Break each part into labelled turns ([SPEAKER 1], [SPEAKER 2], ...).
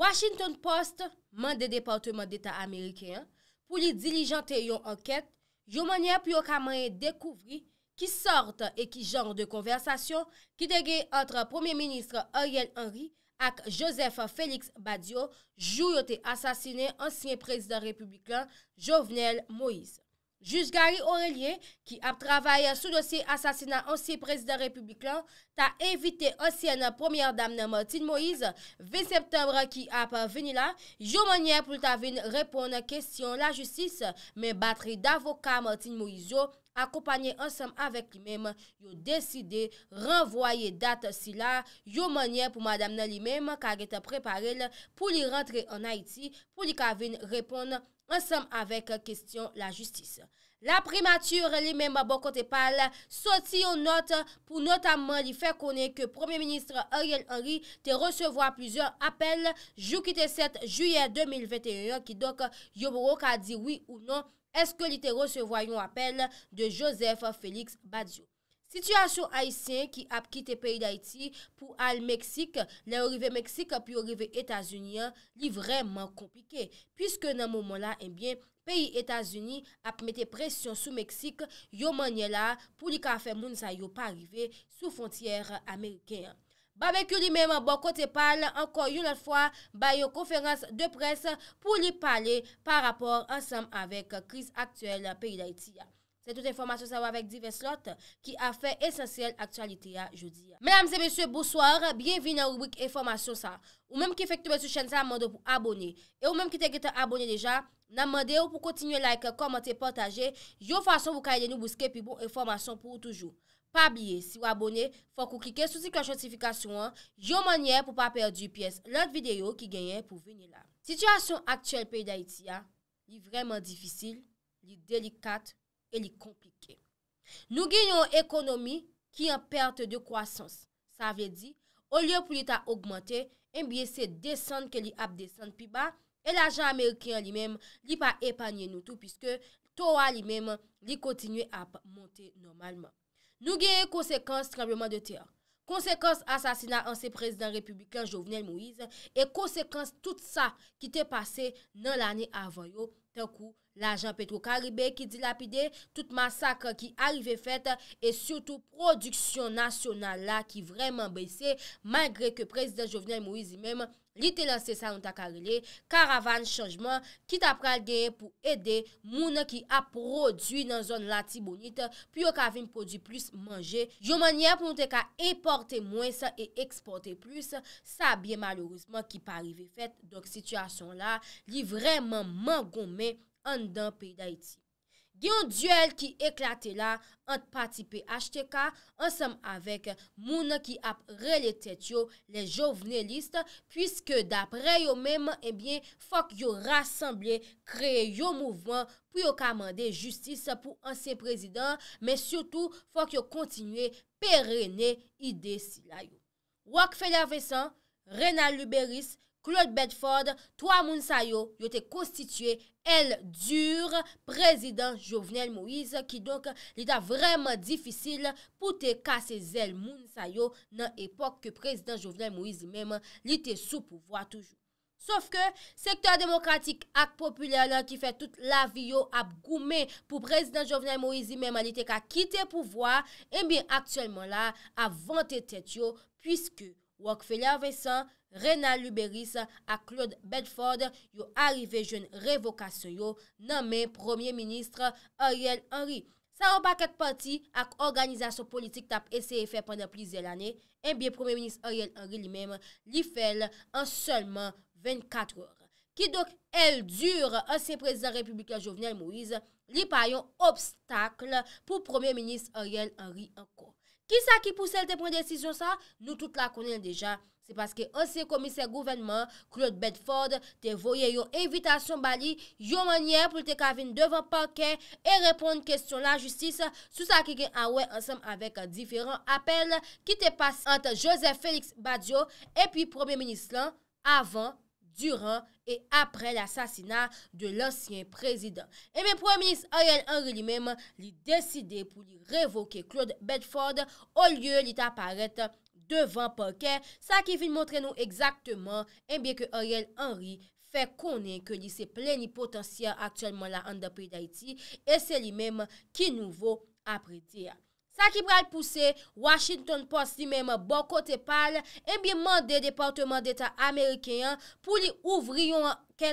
[SPEAKER 1] Washington Post, man de Departement d'Etat Ameriken, pou li dilijante yon anket, yon manye pyo kamayen dekouvri ki sort e ki jan de konversasyon ki degye antre Premier Ministre Ariel Henry ak Joseph Felix Badiou jou yote asasine ansyen prezident republikan Jovenel Moïse. Jus gari Aurelien ki ap travaye sou dosye asasina ansye prezident republik lan, ta evite osye na pwemye damne Martine Moïse, 20 septembre ki ap veni la, jou manye pou ta veni repon kestyon la justis men batre davoka Martine Moïse. akopanyen ansem avèk li mèm, yo deside renvoye dat si la, yo manyen pou madame nan li mèm kag ete preparel pou li rentre an Haiti pou li kavin repon ansem avèk kestyon la justise. La primature li men mba bokote pal, soti yon not pou notaman li fe konen ke premier ministre Ariel Henry te resevo a plusieurs apel jou ki te sete juyen 2021 ki dok Yoboroka a di oui ou non eske li te resevo a yon apel de Joseph Felix Badiou. Sityasyon Haitien ki ap kite peyi d'Haiti pou al Meksik, le orive Meksik api orive Etasunyan li vreman komplike pwiske nan momon la enbyen. Eh Peyi Etasuni ap mette presyon sou Meksik yo manye la pou li kafe moun sa yo pa rive sou fontyer Amerike. Babek yo li menman bon kote pal, anko yon lot fwa bayo konferans de pres pou li pale par rapor ansam avek kriz aktuel peyi la iti ya. tout informasyon sa ou avèk divers lot ki a fè esensyèl aktualite ya joudi. Mèlèm zè mèsyè, boussoar, bievin nan ou wik informasyon sa. Ou mèm ki fèk tè mèsyon chèn sa, mèm dè pou abonè. E ou mèm ki tè gète abonè deja, nan mèm dè ou pou kontinyè like, kommentè, potajè, yo fason wou ka yè nou bouskè pi bon informasyon pou ou toujou. Pa bie, si wabonè, fò kou kike, souzik la chansifikasyon an, yo mènyè pou pa perdi piès lòt videyo ki genyen e li komplike. Nou gen yon ekonomi ki yon perte de kwasans. Sa ve di, ou liyo pou lita augmente, mbiye eh se desen ke li ap desen pi ba, e la jan Ameriken li menm li pa epanye nou tou, piske towa li menm li kontinye ap monte normalman. Nou gen konsekans trembleman de ter. Konsekans asasina anse prezident republikan Jovenel Moise, e konsekans tout sa ki te pase nan lani avan yo, ten kou la Jean-Petro Caribe ki dilapide, tout masakre ki arive fete, e surtout produksyon nasyonal la ki vremen bese, magre ke prezident Jovnia Mouizi mem, li te lanse sa yon takarele, karavan chanjman, ki ta pral geye pou ede, moun ki a produy nan zon lati bonite, pi yo ka vim produy plus manje, yo manye pou mwen te ka importe mwen sa, e eksporte plus, sa biye malorizman ki pa rive fete, dok sityasyon la, li vremen man gome mwen, an dan pey da iti. Gyon djel ki eklate la ant pati pe HTK, ansam avek moun ki ap re le tet yo le jovnelist, pwiske dap re yo mem, ebyen fok yo rassemble kre yo mouvman pou yo kamande justice pou ansen prezident, men sotou fok yo kontinye perene ide si la yo. Wak fe la ve san, re nan luberis, Claude Bedford, Toa moun sayo, Yo te konstituye, El dur, Prezident Jovenel Moise, Ki donk, Li ta vreman difisil, Poute kase zel moun sayo, Nan epok, Ke prezident Jovenel Moise, Li te sou pouvoi toujou. Sof ke, Sektor demokratik ak populya la, Ki fe tout la vi yo ap goume, Po prezident Jovenel Moise, Li te ka kite pouvoi, E eh mi aktuelman la, A vante tet yo, Piske, Wak fe li aven san, Renan Louberis ak Claude Bedford yo arive jen revokasyon yo nanmen Premier Ministre Ariel Henry. Sa wapak et parti ak organizasyon politik tap eseye fe pwenda plize l ane, enbyen eh Premier Ministre Ariel Henry li menm li fel an selman 24 or. Ki dok el dur an se prezident republikan jovenel Moise, li payon obstakl pou Premier Ministre Ariel Henry anko. Ki sa ki pwese el te pren desisyon sa? Nou tout la konen deja. Se paske ansye komiser gouvenman Claude Bedford te voye yon evitasyon bali, yon manye pou te kavine devan parken e repon kestyon la justise. Sou sa ki gen awen ansenm avek diferan apel ki te pase anta Joseph Félix Badiou e pi premier ministre lan avan, duran e apre l'assassinat de l'ansyen prezident. E eh men premier ministre Ayel Henry li mèm li deside pou li revoke Claude Bedford ou lye li taparette. devan parker, sa ki vil montre nou egzaktman, enbyen eh ke Ariel Henry fe konen ke li se plen li potansiyan aktyelman la andapri d'Haiti, e se li mem ki nouvo apretir. Sa ki bral puse, Washington Post li mem bon kote pal, enbyen eh mande Departement d'Etat Amerikean pou li ouvriyon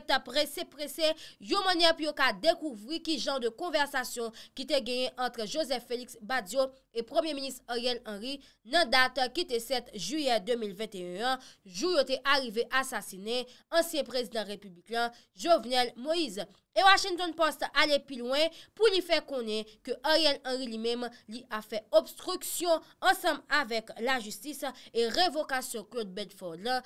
[SPEAKER 1] après pressé pressé yo manière pour ka découvrir qui genre de conversation qui te gagné entre Joseph Félix Badio et Premier ministre Ariel Henry la date qui était 7 juillet 2021 jour était arrivé assassiné ancien président républicain Jovenel Moïse et Washington Post allait plus loin pour lui faire connaître que Ariel Henry lui-même lui a fait obstruction ensemble avec la justice et révocation Claude Bedford là,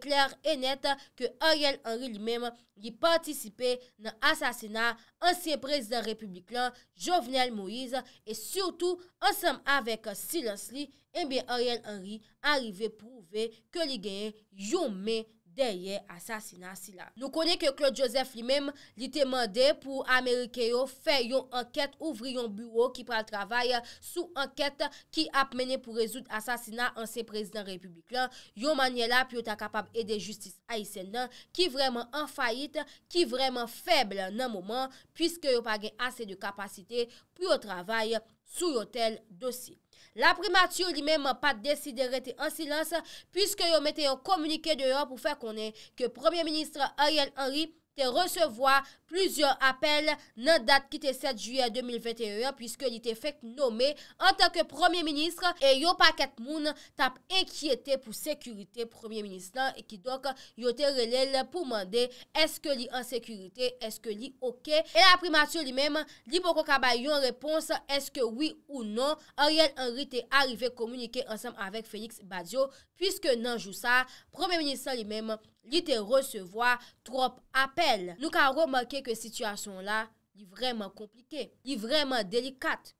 [SPEAKER 1] clair et net que Ariel Henry li mèm li patisipe nan asasina ansyen prezident republik lan Jovenel Moïse e surtout ansenm avèk silans li, mbe eh Ariel Henry arive pouve ke li gèye yon mèm. Deye asasina sila. Nou konye ke Claude Joseph li menm li temande pou Amerike yo fe yon anket ouvri yon bureau ki pral travay sou anket ki ap mene pou rezout asasina anse prezident republik lan. Yon manye la pou yo ta kapab ede justis a isen nan ki vreman an fayit ki vreman feble nan mouman pwiske yo pagen ase de kapasite pou yo travay sou yotel dosi. La primature li menman pa desiderete en silens pwiske yo mette yo komunike deyon pou fèr konen ke Premier Ministre Ariel Henry te resevoa pluzyon apel nan dat ki te 7 juye 2021 pwiske li te fek nomen an tanke premier ministre e yo paket moun tap enkyete pou sekurite premier ministran e ki dok yo te relele pou mande eske li an sekurite, eske li oke e la primatio li menm li poko kabayon repons eske oui ou non a riel anri te arive komunike ansam avek Félix Badiou pwiske nan jou sa premier ministran li menm Li te resevoa trop apel. Nou ka romake ke situasyon la li vremen komplike. Li vremen delikat.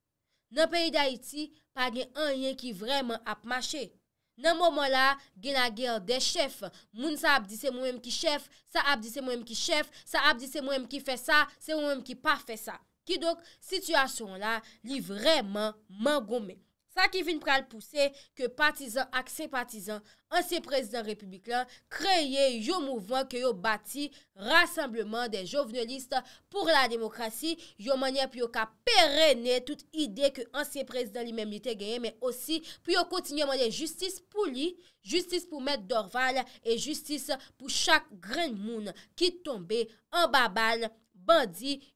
[SPEAKER 1] Nan peyi da iti, pa gen an yen ki vremen ap mache. Nan momon la, gen a gen de chef. Moun sa ap di se mouem ki chef, sa ap di se mouem ki chef, sa ap di se mouem ki fe sa, se mouem ki pa fe sa. Ki dok, situasyon la li vremen mangome. Sa ki vin pral puse ke patizan ak se patizan ansye prezident republik lan kreye yo mouvman ke yo bati rassembleman de jovneliste pou la demokrasi. Yo manye pou yo ka perene tout ide ke ansye prezident li menmite genye men osi pou yo kontinye manye justice pou li, justice pou mèd Dorval et justice pou chak gren moun ki tombe an babal.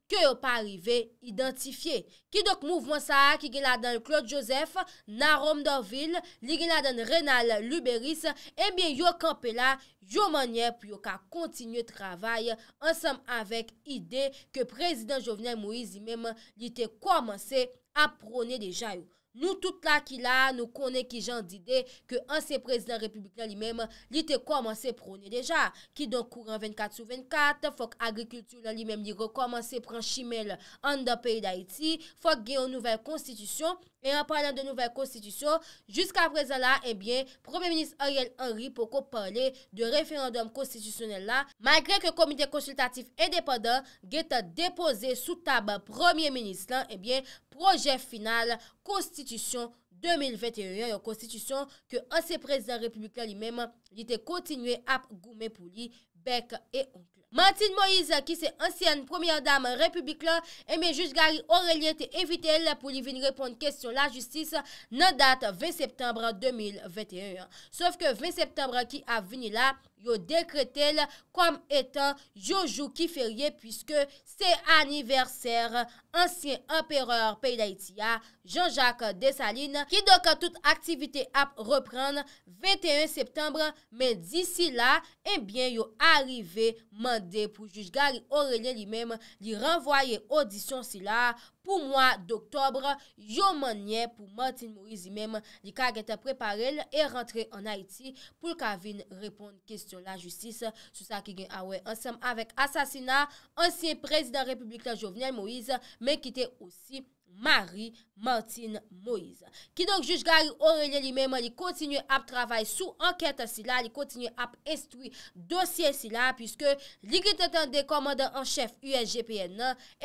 [SPEAKER 1] ki yo pa arrive identifiye. Ki dok mouvman sa a ki gen la dan Claude Joseph, narom dan vil, li gen la dan Renal Luberis, ebyen eh yo kampe la, yo manye pyo ka kontinye travay ansam avek ide ke prezident Jovenel Moïse imem li te komanse aprone deja yo. Nou tout la ki la nou konen ki jan dide ke anse prezident republikan li menm li te komanse pronen deja. Ki donk kouren 24 sou 24, fok agrikultur li menm li re komanse pran chimel an da peyi da iti, fok gen yon nouvel konstitusyon. Et en parlant de nouvelle constitution, jusqu'à présent là, eh bien, Premier ministre Ariel Henry poko parle de référendum constitutionnel là. Malgré que le comité consultatif est dépendant, il y a été déposé sous table Premier ministre, eh bien, projet final, constitution 2021. Et en constitution, en ce président républicain lui-même, il était continué ap Goumé Pouli, Beck et Houm. Martine Moïse, ki se ansyen 1e dame republik la, eme jus gari Aurelien T. Evitel pou li vin repon kestyon la justis, nan date 20 septembre 2021. Sof ke 20 septembre ki a vini la, yo dekretel kom etan jojou ki ferye pwiske se aniverser ansyen impereur pey la itiya, Jean-Jacques Dessalines, ki do ka tout aktivite ap repran 21 septembre, men disi la, ebyen yo arive mande pou jujgari Aurelien li mem li renvoye audisyon si la, Pou mwa d'oktober, yo manye pou Martin Moise yi mem li ka gete preparel e rentre an Haiti pou kavin repon kestyon la justis. Sou sa ki gen awe ansam avek asasina ansyen prezident republikan Jovenel Moise men kite osi. Marie Martine Moïse Ki donk juj gari Orelen li mèm li kontinu ap travay Sou anket si la, li kontinu ap Estoui dosyen si la Piske li kit entende komanda Anchef USGPN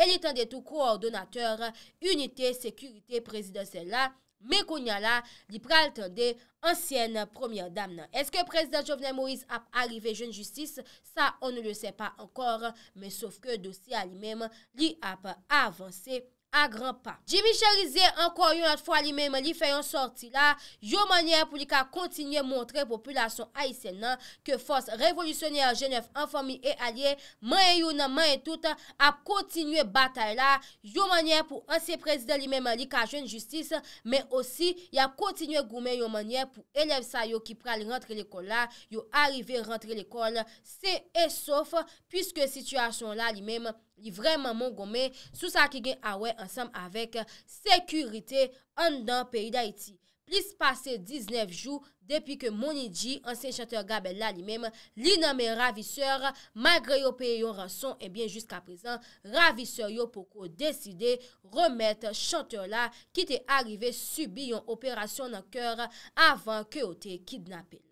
[SPEAKER 1] Elitende tou koordonateur Unite Sekurite Prezident se la Mè konya la, li pral tende Ansyen Premier Dam Eske Prezident Jovenel Moïse ap Arrive Jeune Justice, sa on ne le se pa Ankor, me sof ke dosyen Li mèm li ap avanse A gran pa. Jimmy Charize, anko yon atfwa li menm li fè yon sorti la, yon manyen pou li ka kontinye montre populasyon Aïsenan, ke fòs revolisyonè an jenef an fami e alye, manyen yon nan manyen tout, ap kontinye batay la, yon manyen pou ansye prezident li menm li ka jen justice, men osi, yon kontinye goumen yon manyen pou elef sa yo ki pral rentre l'ekol la, yo arrive rentre l'ekol la, se e sof, pwiske situasyon la li menm, li vreman mongome sou sa ki gen awe ansam avek sekurite an dan peyi da iti. Plis pase 19 jou depi ke moni di ansen chanteur Gabela li mem, li name raviseur magre yo peye yon rason, e eh bien jiska prezan raviseur yo poko deside remet chanteur la ki te arrive subi yon operasyon nan kèr avan ke yo te kidnapel.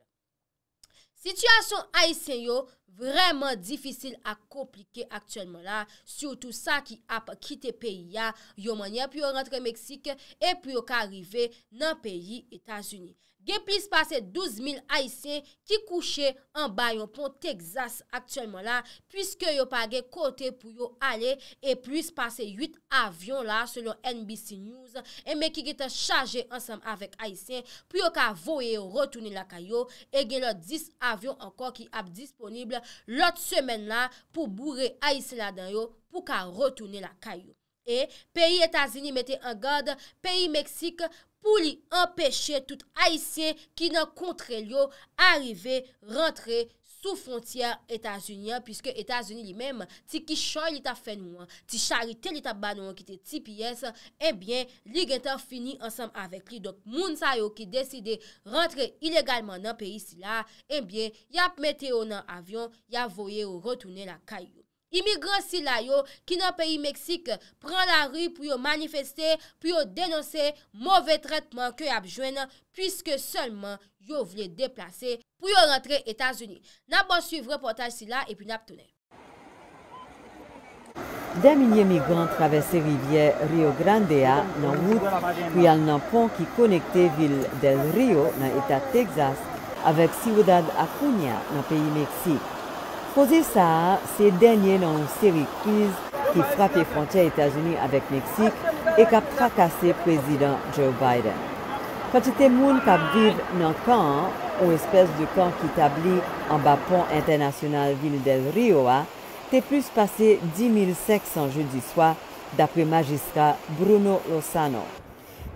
[SPEAKER 1] Sityasyon a isen yo, Vreman difisil a komplike Aktuelman la Soutou sa ki ap kite peyi ya Yo manye pyo rentre Meksik E pyo ka rive nan peyi Etasuni Ge plis pase 12000 Aisyen ki kouche An bayon pon Texas Aktuelman la Piske yo pa ge kote pou yo ale E plis pase 8 avyon la Selon NBC News E me ki ge te chaje ansam avek Aisyen Pyo ka voye yo retouni la kayo E gen lor 10 avyon ankon ki ap disponible lot semen la pou bourre Aïs la den yo pou ka rotounen la kayo. E, peyi Etasini mette an gade peyi Meksik pou li empèche tout Aïsien ki nan kontre li yo arive rentre Meksik. sou frontiya Etasunyan, piske Etasunyan li menm, ti ki choy li ta fen mwen, ti charite li ta ban mwen ki te ti piyes, enbyen, eh li gen ta fini ansam avek li, dok moun sa yo ki deside rentre ilegalman nan peyi si la, enbyen, yap mete yo nan avyon, yap voye yo retoune la kayo. Immigran sila yo ki nan peyi Meksik pran la ri pou yo manifeste pou yo denose mouve tretman ke yo ap jwenan puisque solman yo vle deplase pou yo rentre Etasuni. Naman suiv reportaj sila epi nan ap tounen.
[SPEAKER 2] Demi ni emigran travese vivye Rio Grande a nan mout pou yal nan pon ki konekte vil del Rio nan Etat Teksas avek siwodad akounia nan peyi Meksik. Posi sa, se denye nan ou seri kriz ki frape frontye Etasouni avek Meksik e ka prakase prezidant Joe Biden. Kwa ti te moun kap vive nan kaan ou espèse de kaan ki tabli an ba pon internasyonal vil del Rio a, te plus pase 10.500 jeudi swa dapre magistra Bruno Lozano.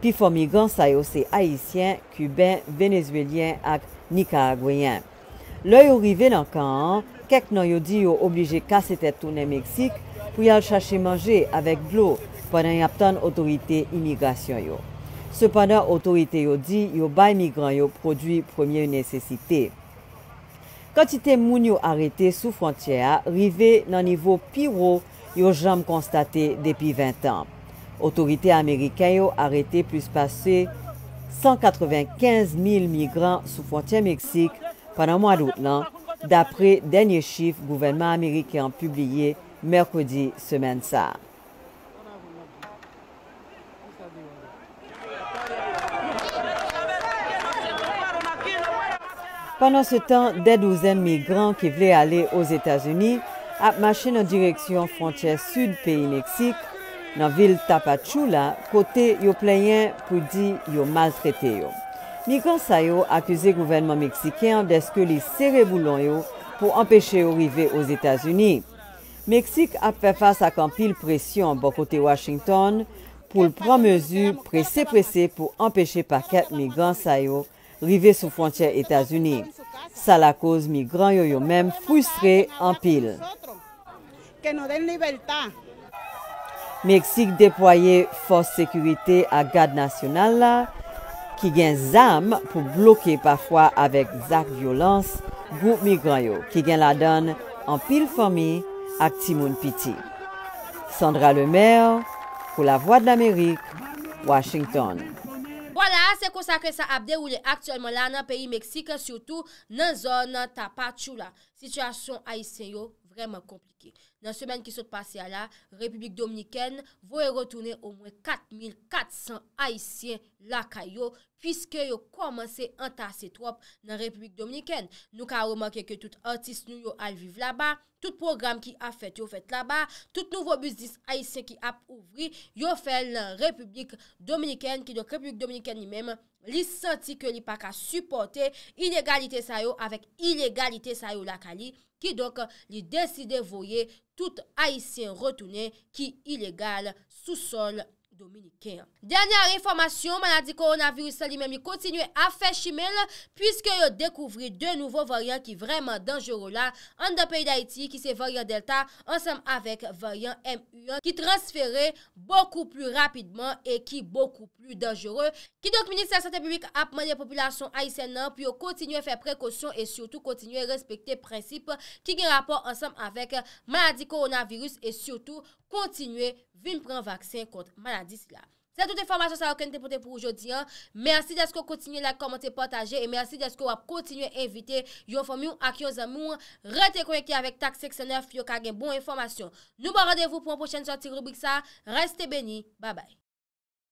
[SPEAKER 2] Pi fomi gansay ou se Haitien, Kuben, Venezuelien ak Nika Agweyen. Loy ou rive nan kaan, Kèk nan yo di yo oblije kase tè tounen Meksik pou yal chache manje avèk blo pandan y ap ton otorite imigrasyon yo. Se pandan otorite yo di, yo bay migran yo prodwi premye nèsesite. Kantite moun yo arete sou frontye a, rive nan nivou piro yo jam konstate depi 20 an. Otorite Ameriken yo arete plus passe 195 mil migran sou frontye Meksik pandan mwa lout nan, d'apre denye chif gouvenman Amerike an publiye Merkodi semen sa. Pendan se tan, de douzen mi gran ki vle ale o Zetasuni ap mache nan direksyon frontye sud peyi Meksik nan vil Tapachou la kote yo playen pou di yo maltrete yo. Migran sa yo akuse gouvenman Meksiken deske li sere boulon yo pou empeshe yo rive ouz Etasuni. Meksik ap fefas ak an pil presyon bo kote Washington pou l pran mezu prese prese pou empeshe paket migran sa yo rive sou frontye Etasuni. Sa la koz migran yo yo menm frustre an pil. Meksik depoye fos sekurite a gade nasyonal la. ki gen zam pou bloke pafwa avek zak violans goup migran yo, ki gen la don an pil formi ak timoun piti. Sandra Lemaire pou la Voit d'Amerik, Washington.
[SPEAKER 1] Voilà, se konsakre sa abde ou le aktuelman la nan peyi Meksika, sotou nan zon nan tapachou la. Sityasyon Aisyen yo, vreman komplike. Nan semen ki sot passe ya la, Republik Dominiken, vou e rotounen ou mwen 4400 Aisyen la kayo, piske yo komanse anta se trop nan Republik Dominiken. Nou ka remanke ke tout artist nou yo al vive la ba, tout program ki a fèt yo fèt la ba, tout nouvo bus dis Aïsien ki ap ouvri, yo fèl nan Republik Dominiken, ki dok Republik Dominiken ni mèm li santi ke li pa ka supporte, inegalite sa yo avèk inegalite sa yo lakali, ki dok li deside voye tout Aïsien rotounen ki inegal sou sol, Dominikè. Dernè rè informasyon, maladi koronavirus salimè mi kontinuè a fè shimèl pwiske yo dekouvri de nouvo varyan ki vreman danjero la an da peyi d'Haïti ki se varyan delta ansèm avèk varyan MU1 ki transfère boku plu rapidman e ki boku plu danjero. Ki dok Ministre la Santé Publique apman de populasyon Aïsè nan pwio kontinuè fè prekosyon e soutou kontinuè respektè prinsip ki gen rapò ansèm avèk maladi koronavirus e soutou kontinuè. kontinue vin pren vaksin kont manadis la. Se tout informasyon sa wakande te pote pou oujodi an, mersi desko kontinue la komante potaje e mersi desko wap kontinue evite yon fomyou ak yon zamoun, rete konyeke avek tak seksyoner fiyo kage bon informasyon. Nou ban radevou pou an pochene soti rubik sa, reste beni, bye bye.